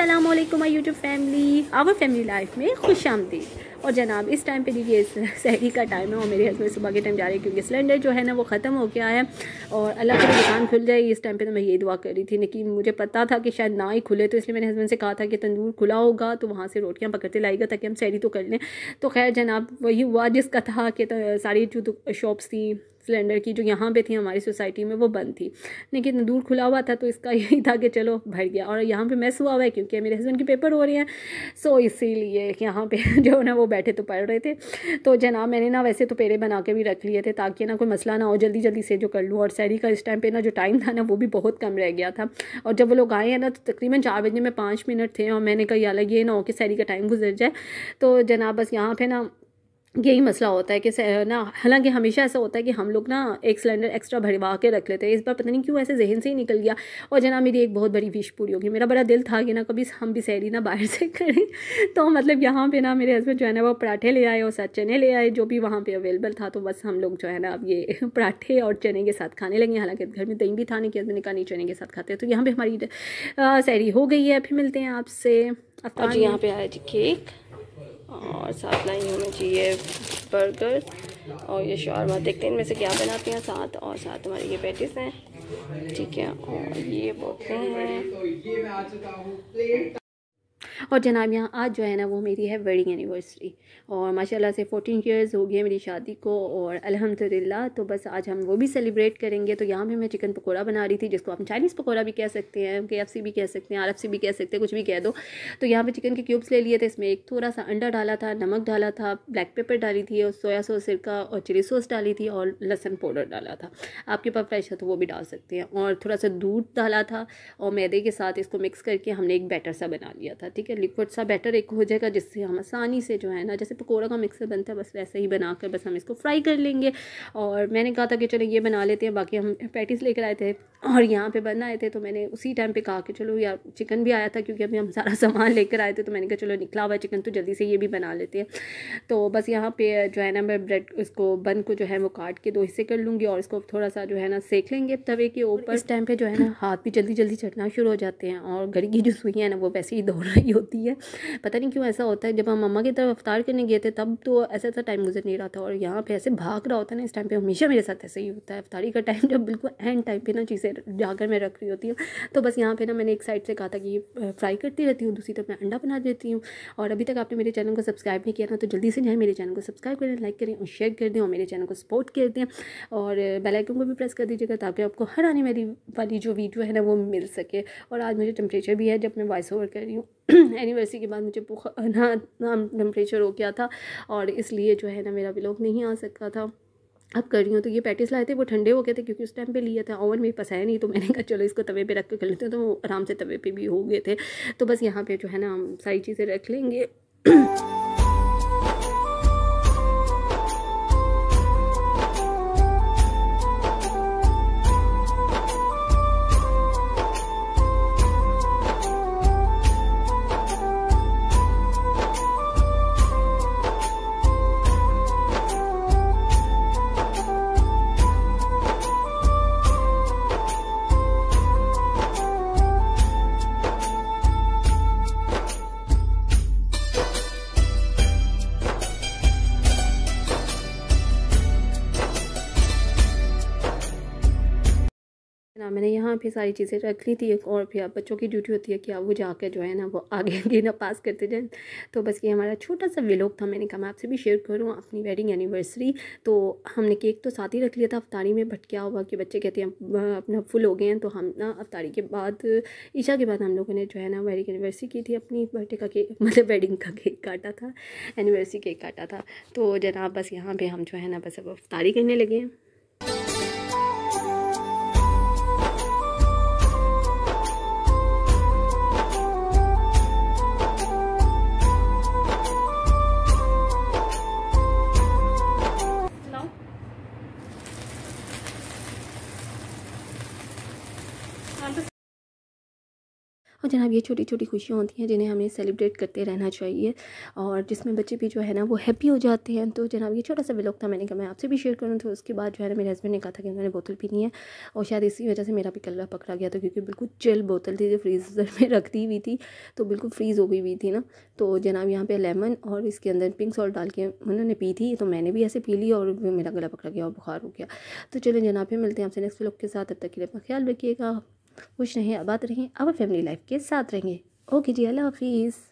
Aslam my YouTube family our family life में खुश आमदी और जनाब इस टाइम पे देखिए शहरी का टाइम है और मेरे हस्बैंड सुबह के टाइम जा रहे हैं क्योंकि सिलेंडर जो है ना वो ख़त्म हो गया है और अल्लाह की दुकान खुल जाएगी इस टाइम पे तो मैं ये दुआ कर रही थी लेकिन मुझे पता था कि शायद ना ही खुले तो इसलिए मैंने हस्बैंड से कहा था कि तंदूर खुला होगा तो वहाँ से रोटियाँ पकड़ते लाएगा ताकि हम शहरी तो कर लें तो खैर जनाब वही हुआ जिसका था कि तो सारी जो शॉप्स थी सिलेंडर की जो यहाँ पे थी हमारी सोसाइटी में वो बंद थी लेकिन दूर खुला हुआ था तो इसका यही था कि चलो भर गया और यहाँ पे मैस हुआ हुआ है क्योंकि मेरे हस्बैंड के पेपर हो रहे हैं सो इसीलिए यहाँ पे जो ना वो बैठे तो पढ़ रहे थे तो जनाब मैंने ना वैसे तो पेड़े बना के भी रख लिए थे ताकि ना कोई मसला ना हो जल्दी जल्दी से जो कर लूँ और सैरी का इस टाइम पर ना जो टाइम था ना वो भी बहुत कम रह गया था और जब वो लोग आए हैं ना तो तकरीबन चार बजने में पाँच मिनट थे और मैंने कहा ये ना हो कि सैरी का टाइम गुजर जाए तो जनाब बस यहाँ पर ना यही मसला होता है कि ना हालांकि हमेशा ऐसा होता है कि हम लोग ना एक सिलेंडर एक्स्ट्रा भरवा के रख लेते हैं इस बार पता नहीं क्यों ऐसे जहन से ही निकल गया और जना मेरी एक बहुत बड़ी विश पूरी होगी मेरा बड़ा दिल था कि ना कभी हम भी सैरी ना बाहर से करें तो मतलब यहाँ पे ना मेरे हस्बैंड जो है ना वो पराठे ले आए और साथ चने ले आए जो भी वहाँ पर अवेलेबल था तो बस हम लोग जो है ना अब ये पराठे और चने के साथ खाने लगे हालाँकि घर में दही भी था नहीं कि हस्बैंड का नहीं चने के साथ खाते हैं तो यहाँ पर हमारी सैरी हो गई है फिर मिलते हैं आपसे अब यहाँ पे आया जी केक और साथ लाइन होना चाहिए बर्गर और ये शॉर्मा देखते हैं इनमें से क्या बनाते हैं साथ और साथ हमारे ये पैटिस हैं ठीक है और ये बोतलें हैं और जनाब यहाँ आज जो है ना वो मेरी है वेडिंग एनिवर्सरी और माशाल्लाह से फ़ोटीन ईयर्स हो गए मेरी शादी को और अल्हम्दुलिल्लाह तो बस आज हम वो भी सेलिब्रेट करेंगे तो यहाँ पर मैं चिकन पकौड़ा बना रही थी जिसको आप चाइनीज़ पकौड़ा भी कह सकते हैं के एफ सी भी कह सकते हैं आर एफ सी भी कह सकते हैं कुछ भी कह दो तो यहाँ पर चिकन के क्यूब्स ले लिए थे इसमें एक थोड़ा सा अंडा डाला था नमक डाला था ब्लैक पेपर डाली थी और सोया सॉस सिरका और चिली सॉस डाली थी और लहसन पाउडर डाला था आपके पास फ्रेश है तो वो भी डाल सकते हैं और थोड़ा सा दूध डाला था और मैदे के साथ इसको मिक्स करके हमने एक बैटर सा बना लिया था ठीक है लिक्विड सा बैटर एक हो जाएगा जिससे हम आसानी से जो है ना जैसे पकौड़ा का मिक्सर बनता है बस वैसे ही बना कर बस हम इसको फ्राई कर लेंगे और मैंने कहा था कि चलो ये बना लेते हैं बाकी हम पैटीज़ लेकर आए थे और यहाँ पे बनाए थे तो मैंने उसी टाइम पे कहा कि चलो यार चिकन भी आया था क्योंकि अभी हम सारा सामान लेकर आए थे तो मैंने कहा चलो निकला हुआ चिकन तो जल्दी से ये भी बना लेते हैं तो बस यहाँ पे जो है ना मैं ब्रेड इसको बन को जो है वो काट के दो हिस्से कर लूँगी और इसको थोड़ा सा जो है ना सेक लेंगे तवे के ऊपर इस टाइम पर जो है ना हाथ भी जल्दी जल्दी चढ़ना शुरू हो जाते हैं और घड़ी की जो सुई है ना वो वैसे ही दौड़ रही होती है पता नहीं क्यों ऐसा होता है जब हम मम्मा की तरफ अफ्तार करने गए थे तब तो ऐसा ऐसा टाइम गुजर नहीं रहा था और यहाँ पर ऐसे भाग रहा होता है ना इस टाइम पर हमेशा मेरे साथ ऐसे ही होता है अफ्तारी का टाइम जब बिल्कुल एंड टाइम पर ना चीज़ें से जाकर मैं रख रही होती हूँ तो बस यहाँ पे ना मैंने एक साइड से कहा था कि फ्राई करती रहती हूँ दूसरी तरफ मैं अंडा बना देती हूँ और अभी तक आपने मेरे चैनल को सब्सक्राइब नहीं किया ना तो जल्दी से जाएँ मेरे चैनल को सब्सक्राइब करें लाइक करें और शेयर कर दें और मेरे चैनल को सपोर्ट कर दें और बेलाइकन को भी प्रेस कर दीजिएगा ताकि आपको हर आने मेरी वाली जो वीडियो है ना वो मिल सके और आज मुझे टेम्परेचर भी है जब मैं वॉइस ओवर कर रही हूँ एनिवर्सरी के बाद मुझे ना टेम्परेचर हो गया था और इसलिए जो है ना मेरा ब्लॉग नहीं आ सका था अब कर रही हूँ तो ये पैटिस लाए थे वो ठंडे हो गए थे क्योंकि उस टाइम पे लिया था ओवन में पसाया नहीं तो मैंने कहा चलो इसको तवे पे रख के कर लेते हैं तो आराम से तवे पे भी हो गए थे तो बस यहाँ पे जो है ना हम सारी चीज़ें रख लेंगे यहाँ पे सारी चीज़ें रख ली थी और फिर अब बच्चों की ड्यूटी होती है कि अब वो जाकर जो है ना वो आगे आगे ना पास करते जाए तो बस ये हमारा छोटा सा विलोक था मैंने कहा मैं आपसे भी शेयर करूँ अपनी वेडिंग एनिवर्सरी तो हमने केक तो साथ ही रख लिया था अफ्तारी में बट क्या हुआ कि बच्चे कहते हैं अपना फुल हो गए हैं तो हम ना अफ्तारी के बाद ईशा के बाद हम लोगों ने जो है ना वेडिंग एनिवर्सरी की थी अपनी बर्थडे का केक मतलब वेडिंग का केक काटा था एनिवर्सरी केक काटा था तो जनाब बस यहाँ पर हम जो है ना बस अब अफ्तारी करने लगे हैं और जनाब ये छोटी छोटी खुशियाँ होती हैं जिन्हें हमें सेलिब्रेट करते रहना चाहिए और जिसमें बच्चे भी जो है ना वो हैप्पी हो जाते हैं तो जनाब ये छोटा सा विलोक था मैंने कहा मैं आपसे भी शेयर करूँ तो उसके बाद जो है ना मेरे हस्बैंड ने कहा था कि उन्होंने बोतल पीनी है और शायद इसी वजह से मेरा भी कलर पकड़ा गया था क्योंकि बिल्कुल चिल बोतल थी जो फ्रीज़र में रख दी हुई थी तो बिल्कुल फ्रीज़ हो गई हुई थी ना तो जनाब यहाँ पर लेमन और इसके अंदर पिंक सॉल्ट डाल के उन्होंने पी थी तो मैंने भी ऐसे पी ली और मेरा गला पकड़ा गया और बुखार हो गया तो चलो जनाब फिर मिलते हैं आपसे नेक्स्ट ब्लॉग के साथ अब तक के लिए अपना ख्याल रखिएगा खुश रहें आबाद रहें अब फैमिली लाइफ के साथ रहेंगे ओके जी अल्लाह हाफिज़